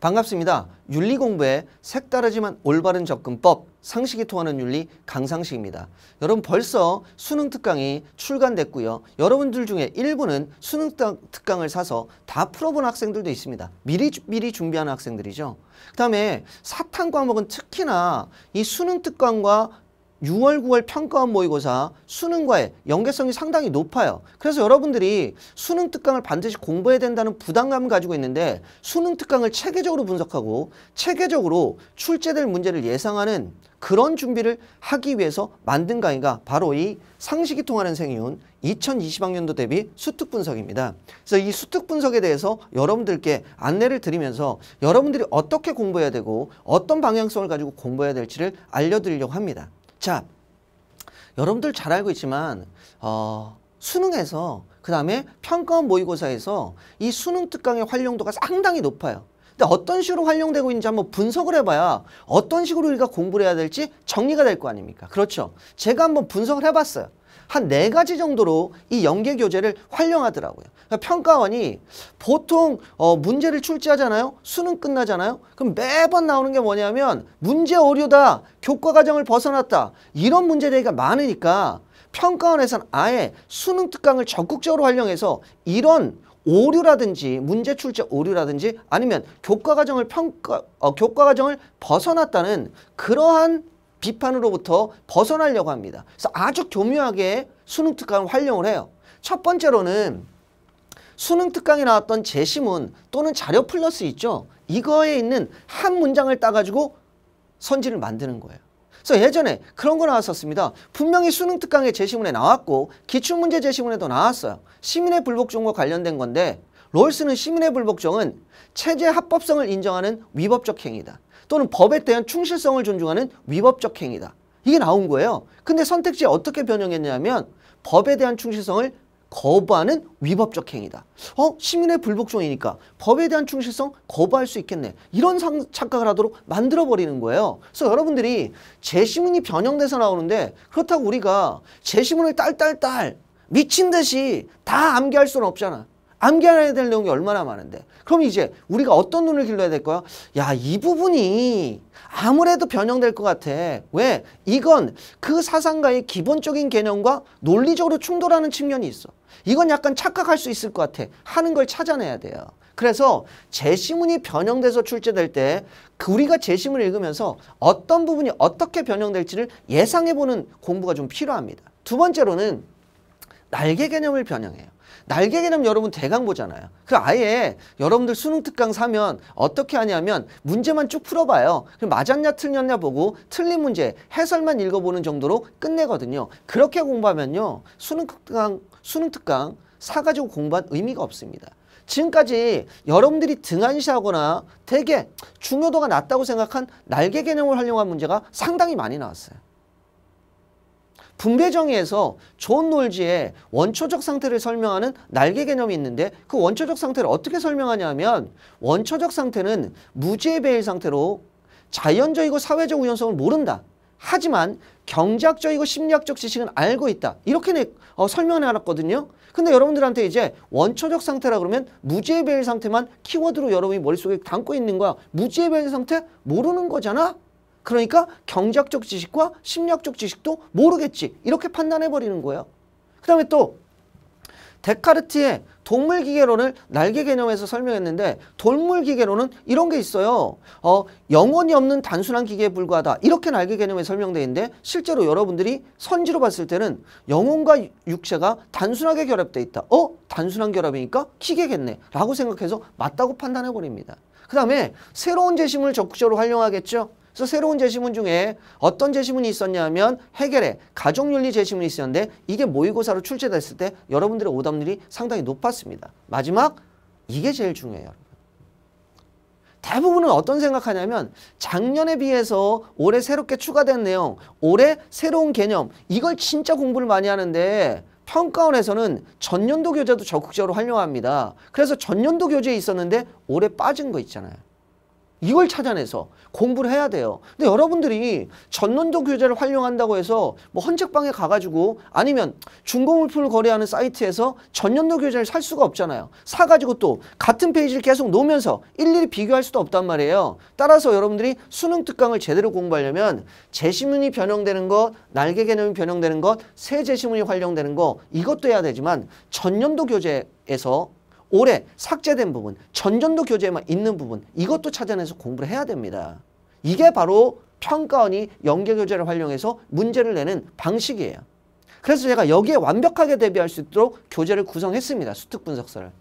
반갑습니다. 윤리 공부의 색다르지만 올바른 접근법 상식이 통하는 윤리 강상식입니다. 여러분 벌써 수능 특강이 출간됐고요. 여러분들 중에 일부는 수능 특강을 사서 다 풀어본 학생들도 있습니다. 미리 미리 준비하는 학생들이죠. 그다음에 사탐 과목은 특히나 이 수능 특강과 6월, 9월 평가원 모의고사 수능과의 연계성이 상당히 높아요. 그래서 여러분들이 수능 특강을 반드시 공부해야 된다는 부담감을 가지고 있는데 수능 특강을 체계적으로 분석하고 체계적으로 출제될 문제를 예상하는 그런 준비를 하기 위해서 만든 강의가 바로 이 상식이 통하는 생이온 2020학년도 대비 수특 분석입니다. 그래서 이 수특 분석에 대해서 여러분들께 안내를 드리면서 여러분들이 어떻게 공부해야 되고 어떤 방향성을 가지고 공부해야 될지를 알려드리려고 합니다. 자, 여러분들 잘 알고 있지만 어, 수능에서 그 다음에 평가원 모의고사에서 이 수능 특강의 활용도가 상당히 높아요. 근데 어떤 식으로 활용되고 있는지 한번 분석을 해봐야 어떤 식으로 우리가 공부를 해야 될지 정리가 될 거 아닙니까? 그렇죠. 제가 한번 분석을 해봤어요. 한 네 가지 정도로 이 연계 교재를 활용하더라고요. 그러니까 평가원이 보통 어, 문제를 출제하잖아요. 수능 끝나잖아요. 그럼 매번 나오는 게 뭐냐면 문제 오류다. 교과 과정을 벗어났다. 이런 문제 대기가 많으니까 평가원에서는 아예 수능 특강을 적극적으로 활용해서 이런 오류라든지 문제 출제 오류라든지 아니면 교과 과정을 평가 어, 교과 과정을 벗어났다는 그러한 비판으로부터 벗어나려고 합니다. 그래서 아주 교묘하게 수능 특강을 활용을 해요. 첫 번째로는 수능 특강에 나왔던 제시문 또는 자료 플러스 있죠. 이거에 있는 한 문장을 따가지고 선지를 만드는 거예요. 그래서 예전에 그런 거 나왔었습니다. 분명히 수능 특강의 제시문에 나왔고 기출문제 제시문에도 나왔어요. 시민의 불복종과 관련된 건데 롤스는 시민의 불복종은 체제 합법성을 인정하는 위법적 행위다. 또는 법에 대한 충실성을 존중하는 위법적 행위다. 이게 나온 거예요. 근데 선택지에 어떻게 변형했냐면 법에 대한 충실성을 거부하는 위법적 행위다. 어? 시민의 불복종이니까 법에 대한 충실성 거부할 수 있겠네. 이런 상, 착각을 하도록 만들어버리는 거예요. 그래서 여러분들이 재시문이 변형돼서 나오는데 그렇다고 우리가 재시문을 딸딸딸 미친 듯이 다 암기할 수는 없잖아. 암기해야 될 내용이 얼마나 많은데 그럼 이제 우리가 어떤 눈을 길러야 될 거야? 야 이 부분이 아무래도 변형될 것 같아 왜? 이건 그 사상가의 기본적인 개념과 논리적으로 충돌하는 측면이 있어 이건 약간 착각할 수 있을 것 같아. 하는 걸 찾아내야 돼요. 그래서 제시문이 변형돼서 출제될 때 그 우리가 제시문을 읽으면서 어떤 부분이 어떻게 변형될지를 예상해보는 공부가 좀 필요합니다. 두 번째로는 날개 개념을 변형해요. 날개 개념 여러분 대강 보잖아요. 그 아예 여러분들 수능 특강 사면 어떻게 하냐면 문제만 쭉 풀어봐요. 그럼 맞았냐 틀렸냐 보고 틀린 문제 해설만 읽어보는 정도로 끝내거든요. 그렇게 공부하면요. 수능 특강 수능 특강 사가지고 공부한 의미가 없습니다. 지금까지 여러분들이 등한시하거나 되게 중요도가 낮다고 생각한 날개 개념을 활용한 문제가 상당히 많이 나왔어요. 분배정의에서 존 놀지의 원초적 상태를 설명하는 날개 개념이 있는데 그 원초적 상태를 어떻게 설명하냐면 원초적 상태는 무지의 배일 상태로 자연적이고 사회적 우연성을 모른다. 하지만 경제학적이고 심리학적 지식은 알고 있다. 이렇게 어, 설명을 해놨거든요. 근데 여러분들한테 이제 원초적 상태라 그러면 무죄의 배일 상태만 키워드로 여러분이 머릿속에 담고 있는 거야. 무죄의 배일 상태 모르는 거잖아. 그러니까 경제학적 지식과 심리학적 지식도 모르겠지. 이렇게 판단해버리는 거예요. 그 다음에 또 데카르트의 동물 기계론을 날개 개념에서 설명했는데 돌물 기계론은 이런 게 있어요. 어, 영혼이 없는 단순한 기계에 불과하다. 이렇게 날개 개념에 설명돼 있는데 실제로 여러분들이 선지로 봤을 때는 영혼과 육체가 단순하게 결합돼 있다. 어? 단순한 결합이니까 기계겠네. 라고 생각해서 맞다고 판단해 버립니다. 그 다음에 새로운 재심을 적극적으로 활용하겠죠. 그래서 새로운 제시문 중에 어떤 제시문이 있었냐면 해결의 가족윤리 제시문이 있었는데 이게 모의고사로 출제됐을 때 여러분들의 오답률이 상당히 높았습니다. 마지막 이게 제일 중요해요. 여러분. 대부분은 어떤 생각하냐면 작년에 비해서 올해 새롭게 추가된 내용, 올해 새로운 개념 이걸 진짜 공부를 많이 하는데 평가원에서는 전년도 교재도 적극적으로 활용합니다. 그래서 전년도 교재에 있었는데 올해 빠진 거 있잖아요. 이걸 찾아내서 공부를 해야 돼요. 근데 여러분들이 전론도 교재를 활용한다고 해서 뭐 헌책방에 가가지고 아니면 중고물품을 거래하는 사이트에서 전년도 교재를 살 수가 없잖아요. 사가지고 또 같은 페이지를 계속 놓으면서 일일이 비교할 수도 없단 말이에요. 따라서 여러분들이 수능 특강을 제대로 공부하려면 제시문이 변형되는 것, 날개 개념이 변형되는 것, 새 제시문이 활용되는 것 이것도 해야 되지만 전년도 교재에서 올해 삭제된 부분, 전전도 교재에만 있는 부분 이것도 찾아내서 공부를 해야 됩니다. 이게 바로 평가원이 연계교재를 활용해서 문제를 내는 방식이에요. 그래서 제가 여기에 완벽하게 대비할 수 있도록 교재를 구성했습니다. 수특분석서를.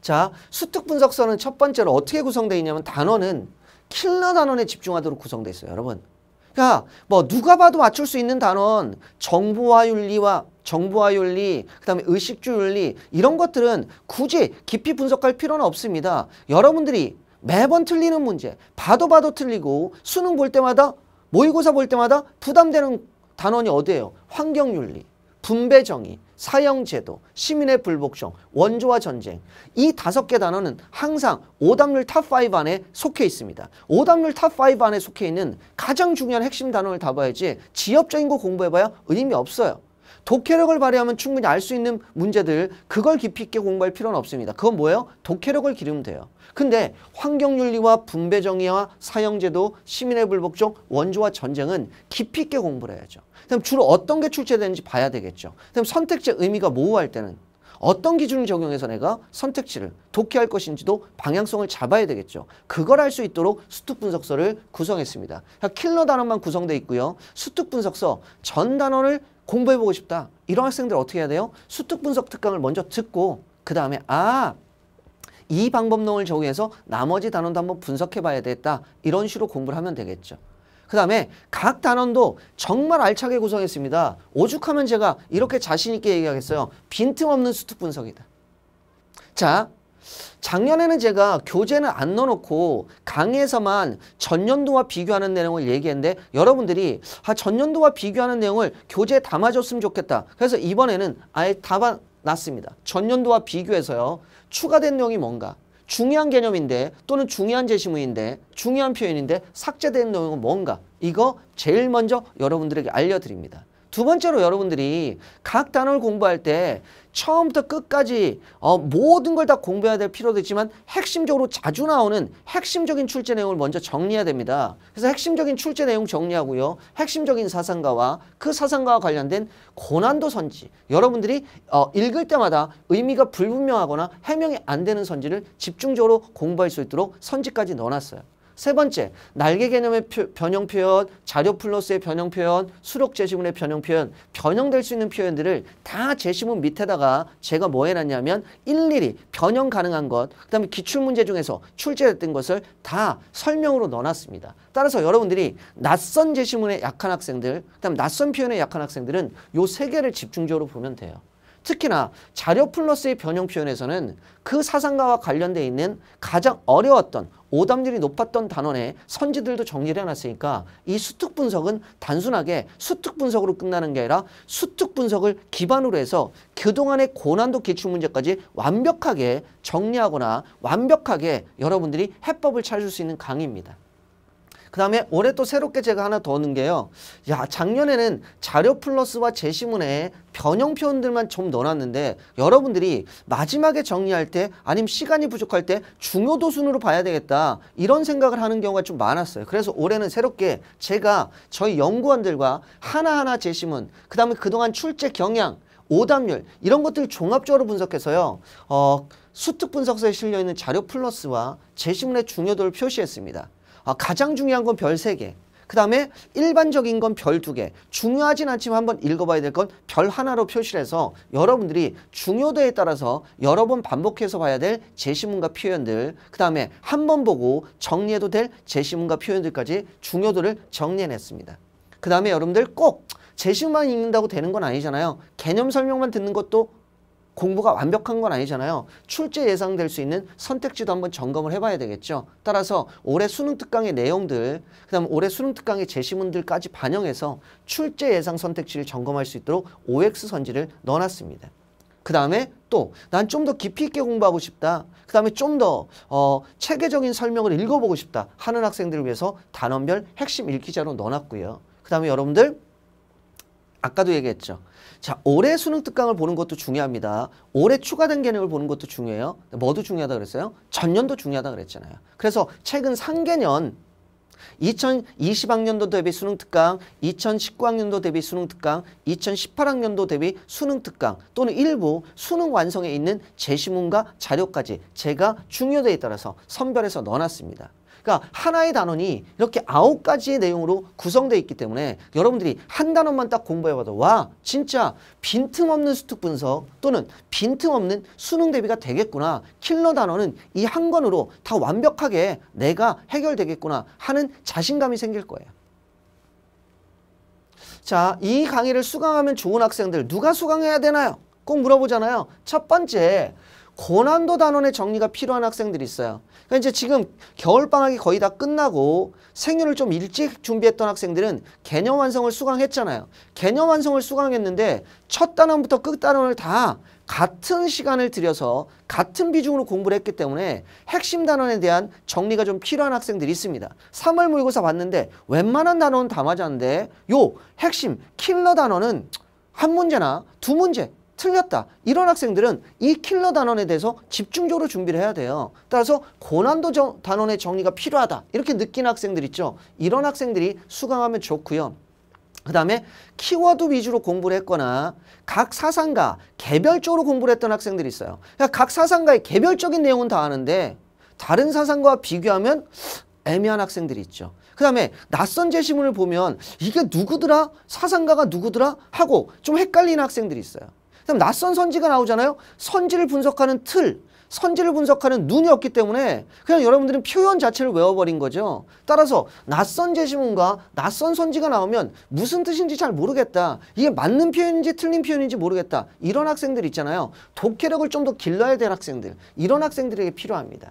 자, 수특분석서는 첫 번째로 어떻게 구성되어 있냐면 단어는 킬러 단원에 집중하도록 구성되어 있어요. 여러분. 그러니까 뭐 누가 봐도 맞출 수 있는 단원, 정보와 윤리와 정보화 윤리, 그다음에 의식주 윤리 이런 것들은 굳이 깊이 분석할 필요는 없습니다. 여러분들이 매번 틀리는 문제, 봐도 봐도 틀리고 수능 볼 때마다 모의고사 볼 때마다 부담되는 단원이 어디예요? 환경윤리, 분배정의, 사형제도, 시민의 불복종, 원조와 전쟁 이 다섯 개단원은 항상 오답률 탑5 안에 속해 있습니다. 오답률 탑5 안에 속해 있는 가장 중요한 핵심 단원을 다봐야지 지엽적인 거 공부해봐야 의미 없어요. 독해력을 발휘하면 충분히 알 수 있는 문제들 그걸 깊이 있게 공부할 필요는 없습니다. 그건 뭐예요? 독해력을 기르면 돼요. 근데 환경윤리와 분배정의와 사형제도, 시민의 불복종, 원조와 전쟁은 깊이 있게 공부를 해야죠. 그럼 주로 어떤 게 출제되는지 봐야 되겠죠. 그럼 선택지 의미가 모호할 뭐 때는 어떤 기준을 적용해서 내가 선택지를 독해할 것인지도 방향성을 잡아야 되겠죠. 그걸 할 수 있도록 수특 분석서를 구성했습니다. 그러니까 킬러 단어만 구성돼 있고요. 수특 분석서 전 단어를 공부해보고 싶다. 이런 학생들 어떻게 해야 돼요? 수특 분석 특강을 먼저 듣고 그 다음에 아이 방법론을 적용해서 나머지 단원도 한번 분석해봐야 되겠다. 이런 식으로 공부를 하면 되겠죠. 그 다음에 각 단원도 정말 알차게 구성했습니다. 오죽하면 제가 이렇게 자신 있게 얘기하겠어요. 빈틈없는 수특 분석이다. 자, 작년에는 제가 교재는 안 넣어놓고 강에서만 전년도와 비교하는 내용을 얘기했는데 여러분들이 아, 전년도와 비교하는 내용을 교재에 담아줬으면 좋겠다. 그래서 이번에는 아예 담아놨습니다. 전년도와 비교해서요. 추가된 내용이 뭔가 중요한 개념인데 또는 중요한 제시문인데 중요한 표현인데 삭제된 내용은 뭔가 이거 제일 먼저 여러분들에게 알려드립니다. 두 번째로 여러분들이 각 단어를 공부할 때 처음부터 끝까지 어, 모든 걸 다 공부해야 될 필요도 있지만 핵심적으로 자주 나오는 핵심적인 출제 내용을 먼저 정리해야 됩니다. 그래서 핵심적인 출제 내용 정리하고요. 핵심적인 사상가와 그 사상가와 관련된 고난도 선지 여러분들이 어, 읽을 때마다 의미가 불분명하거나 해명이 안 되는 선지를 집중적으로 공부할 수 있도록 선지까지 넣어놨어요. 세 번째, 날개 개념의 표, 변형 표현, 자료 플러스의 변형 표현, 수록 제시문의 변형 표현, 변형될 수 있는 표현들을 다 제시문 밑에다가 제가 뭐 해놨냐면 일일이 변형 가능한 것, 그 다음에 기출문제 중에서 출제됐던 것을 다 설명으로 넣어놨습니다. 따라서 여러분들이 낯선 제시문에 약한 학생들, 그 다음 낯선 표현에 약한 학생들은 요 세 개를 집중적으로 보면 돼요. 특히나 자료 플러스의 변형 표현에서는 그 사상가와 관련되어 있는 가장 어려웠던 오답률이 높았던 단원에 선지들도 정리를 해놨으니까 이 수특 분석은 단순하게 수특 분석으로 끝나는 게 아니라 수특 분석을 기반으로 해서 그동안의 고난도 기출 문제까지 완벽하게 정리하거나 완벽하게 여러분들이 해법을 찾을 수 있는 강의입니다. 그 다음에 올해 또 새롭게 제가 하나 더 넣은 게요. 야 작년에는 자료 플러스와 제시문에 변형 표현들만 좀 넣어놨는데 여러분들이 마지막에 정리할 때 아니면 시간이 부족할 때 중요도 순으로 봐야 되겠다 이런 생각을 하는 경우가 좀 많았어요. 그래서 올해는 새롭게 제가 저희 연구원들과 하나하나 제시문 그 다음에 그동안 출제 경향 오답률 이런 것들을 종합적으로 분석해서요. 어, 수특 분석서에 실려있는 자료 플러스와 제시문의 중요도를 표시했습니다. 아, 가장 중요한 건 별 세개그 다음에 일반적인 건 별 두개 중요하진 않지만 한번 읽어봐야 될 건 별 하나로 표시를 해서 여러분들이 중요도에 따라서 여러 번 반복해서 봐야 될 제시문과 표현들 그 다음에 한 번 보고 정리해도 될 제시문과 표현들까지 중요도를 정리해냈습니다. 그 다음에 여러분들 꼭 제시문만 읽는다고 되는 건 아니잖아요. 개념 설명만 듣는 것도 공부가 완벽한 건 아니잖아요. 출제 예상될 수 있는 선택지도 한번 점검을 해봐야 되겠죠. 따라서 올해 수능 특강의 내용들, 그 다음 올해 수능 특강의 제시문들까지 반영해서 출제 예상 선택지를 점검할 수 있도록 OX 선지를 넣어놨습니다. 그 다음에 또 난 좀 더 깊이 있게 공부하고 싶다. 그 다음에 좀더 어, 체계적인 설명을 읽어보고 싶다 하는 학생들을 위해서 단원별 핵심 읽기자로 넣어놨고요. 그 다음에 여러분들 아까도 얘기했죠. 자, 올해 수능 특강을 보는 것도 중요합니다. 올해 추가된 개념을 보는 것도 중요해요. 뭐도 중요하다 그랬어요? 전년도 중요하다 그랬잖아요. 그래서 최근 3개년 2020학년도 대비 수능 특강, 2019학년도 대비 수능 특강, 2018학년도 대비 수능 특강 또는 일부 수능 완성에 있는 제시문과 자료까지 제가 중요 도에 따라서 선별해서 넣어놨습니다. 그러니까 하나의 단원이 이렇게 아홉 가지의 내용으로 구성되어 있기 때문에 여러분들이 한 단원만 딱 공부해봐도 와 진짜 빈틈없는 수특 분석 또는 빈틈없는 수능 대비가 되겠구나 킬러 단원은이한 권으로 다 완벽하게 내가 해결되겠구나 하는 자신감이 생길 거예요. 자, 이 강의를 수강하면 좋은 학생들 누가 수강해야 되나요? 꼭 물어보잖아요. 첫 번째, 고난도 단원의 정리가 필요한 학생들이 있어요. 그러니까 이제 지금 겨울방학이 거의 다 끝나고 생일을 좀 일찍 준비했던 학생들은 개념 완성을 수강했잖아요. 개념 완성을 수강했는데 첫 단원부터 끝 단원을 다 같은 시간을 들여서 같은 비중으로 공부를 했기 때문에 핵심 단원에 대한 정리가 좀 필요한 학생들이 있습니다. 3월 모의고사 봤는데 웬만한 단원은 다 맞았는데 요 핵심 킬러 단원은 한 문제나 두 문제 틀렸다. 이런 학생들은 이 킬러 단원에 대해서 집중적으로 준비를 해야 돼요. 따라서 고난도 정, 단원의 정리가 필요하다. 이렇게 느끼는 학생들 있죠. 이런 학생들이 수강하면 좋고요. 그 다음에 키워드 위주로 공부를 했거나 각 사상가 개별적으로 공부를 했던 학생들이 있어요. 그러니까 각 사상가의 개별적인 내용은 다 아는데 다른 사상과 비교하면 애매한 학생들이 있죠. 그 다음에 낯선 제시문을 보면 이게 누구더라? 사상가가 누구더라? 하고 좀 헷갈리는 학생들이 있어요. 그럼 낯선 선지가 나오잖아요. 선지를 분석하는 틀, 선지를 분석하는 눈이 없기 때문에 그냥 여러분들은 표현 자체를 외워버린 거죠. 따라서 낯선 제시문과 낯선 선지가 나오면 무슨 뜻인지 잘 모르겠다. 이게 맞는 표현인지 틀린 표현인지 모르겠다. 이런 학생들 있잖아요. 독해력을 좀 더 길러야 될 학생들. 이런 학생들에게 필요합니다.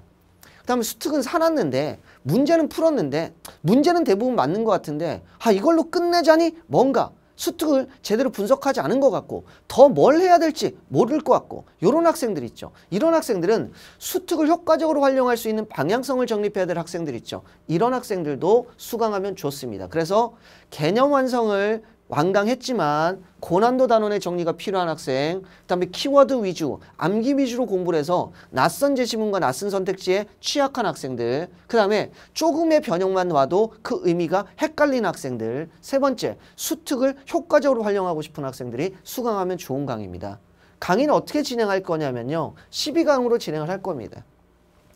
그다음에 수특은 사놨는데 문제는 풀었는데 문제는 대부분 맞는 것 같은데 아 이걸로 끝내자니 뭔가 수특을 제대로 분석하지 않은 것 같고 더 뭘 해야 될지 모를 것 같고 이런 학생들 있죠. 이런 학생들은 수특을 효과적으로 활용할 수 있는 방향성을 정립해야 될 학생들 있죠. 이런 학생들도 수강하면 좋습니다. 그래서 개념 완성을 완강했지만 고난도 단원의 정리가 필요한 학생 그 다음에 키워드 위주, 암기 위주로 공부를 해서 낯선 제시문과 낯선 선택지에 취약한 학생들 그 다음에 조금의 변형만 와도 그 의미가 헷갈린 학생들 세 번째, 수특을 효과적으로 활용하고 싶은 학생들이 수강하면 좋은 강의입니다. 강의는 어떻게 진행할 거냐면요. 12강으로 진행을 할 겁니다.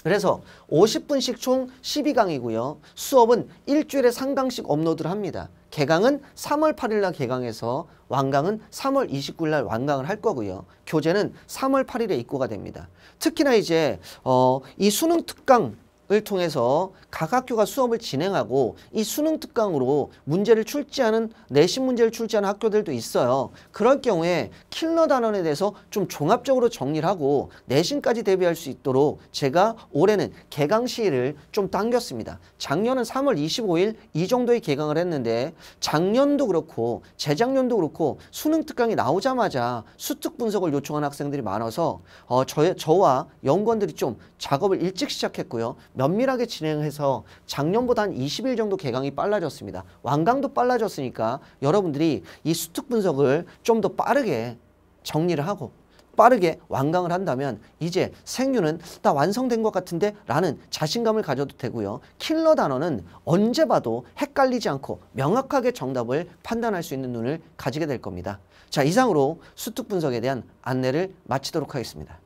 그래서 50분씩 총 12강이고요. 수업은 일주일에 3강씩 업로드를 합니다. 개강은 3월 8일 날 개강해서 완강은 3월 29일 날 완강을 할 거고요. 교재는 3월 8일에 입고가 됩니다. 특히나 이제 어, 이 수능 특강 을 통해서 각 학교가 수업을 진행하고 이 수능 특강으로 문제를 출제하는 내신 문제를 출제하는 학교들도 있어요. 그럴 경우에 킬러 단원에 대해서 좀 종합적으로 정리를 하고 내신까지 대비할 수 있도록 제가 올해는 개강 시일을 좀 당겼습니다. 작년은 3월 25일 이 정도에 개강을 했는데 작년도 그렇고 재작년도 그렇고 수능 특강이 나오자마자 수특 분석을 요청한 학생들이 많아서 어, 저, 저와 연구원들이 좀 작업을 일찍 시작했고요. 면밀하게 진행해서 작년보다 한 20일 정도 개강이 빨라졌습니다. 완강도 빨라졌으니까 여러분들이 이 수특 분석을 좀 더 빠르게 정리를 하고 빠르게 완강을 한다면 이제 생유는 다 완성된 것 같은데 라는 자신감을 가져도 되고요. 킬러 단어는 언제 봐도 헷갈리지 않고 명확하게 정답을 판단할 수 있는 눈을 가지게 될 겁니다. 자 이상으로 수특 분석에 대한 안내를 마치도록 하겠습니다.